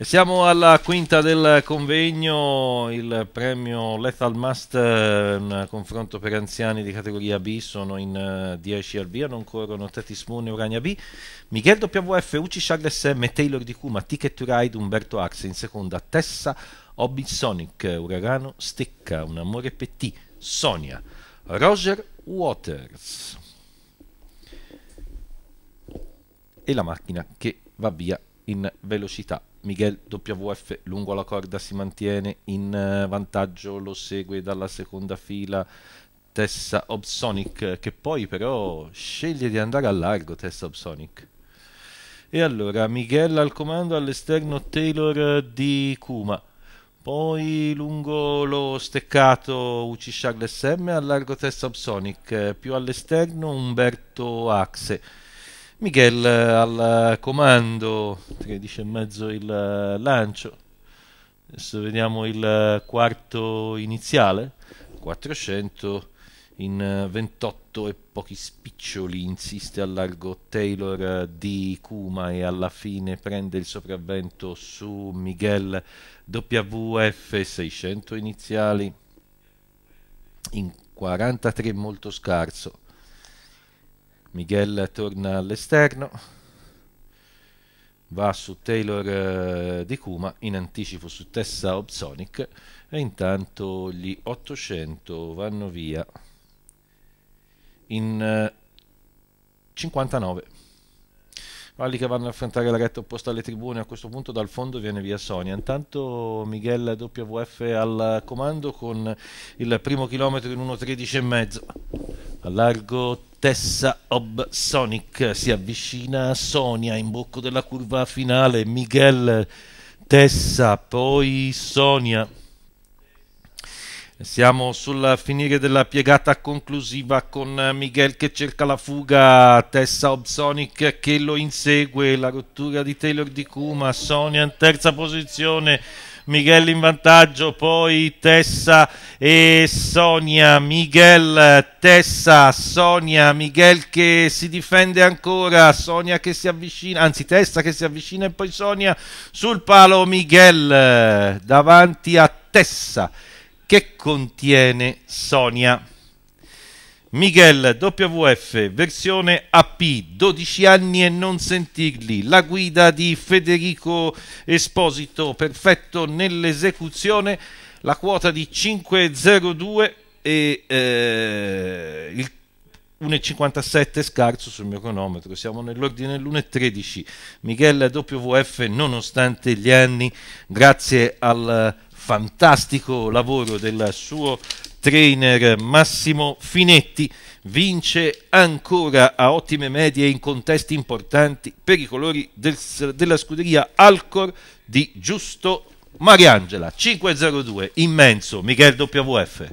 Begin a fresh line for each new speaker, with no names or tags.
Siamo alla quinta del convegno, il premio Lethal Master, eh, un confronto per anziani di categoria B, sono in 10 eh, al via, non corrono Tetis Moon e Urania B, Miguel WF, Uci Charles SM, Taylor di Kuma, Ticket to Ride, Umberto Axe, in seconda Tessa, Hobbit Sonic, Uragano Stecca, Un Amore PT, Sonia, Roger Waters e la macchina che va via in velocità Miguel WF lungo la corda si mantiene in eh, vantaggio, lo segue dalla seconda fila Tessa Obsonic che poi però sceglie di andare a largo Tessa Obsonic. E allora Miguel al comando all'esterno Taylor di Kuma. Poi lungo lo steccato UC Charles M, al largo Tessa Obsonic, più all'esterno Umberto Axe Miguel eh, al eh, comando, 13 e mezzo il eh, lancio. Adesso vediamo il quarto iniziale, 400 in 28 e pochi spiccioli, insiste al largo Taylor di Kuma e alla fine prende il sopravvento su Miguel WF 600 iniziali in 43 molto scarso Miguel torna all'esterno, va su Taylor eh, di Kuma in anticipo su Tessa Opsonic e intanto gli 800 vanno via in 59. Eh, Valli che vanno a affrontare la retta opposta alle tribune, a questo punto dal fondo viene via Sonia. Intanto Miguel WF al comando con il primo chilometro in 1.13 e mezzo. Al largo Tessa Ob Sonic si avvicina a Sonia in bocco della curva finale, Miguel Tessa, poi Sonia. Siamo sul finire della piegata conclusiva con Miguel che cerca la fuga, Tessa Obsonic che lo insegue, la rottura di Taylor di Kuma, Sonia in terza posizione, Miguel in vantaggio, poi Tessa e Sonia, Miguel, Tessa, Sonia, Miguel che si difende ancora, Sonia che si avvicina, anzi Tessa che si avvicina e poi Sonia sul palo, Miguel davanti a Tessa che contiene Sonia. Miguel WF versione AP 12 anni e non sentirli la guida di Federico Esposito perfetto nell'esecuzione la quota di 5,02 e eh, il 1,57 scarso sul mio cronometro, siamo nell'ordine dell'1,13. Miguel WF, nonostante gli anni, grazie al fantastico lavoro del suo trainer Massimo Finetti vince ancora a ottime medie in contesti importanti per i colori del, della scuderia Alcor di Giusto Mariangela 5-0-2, immenso Michele WF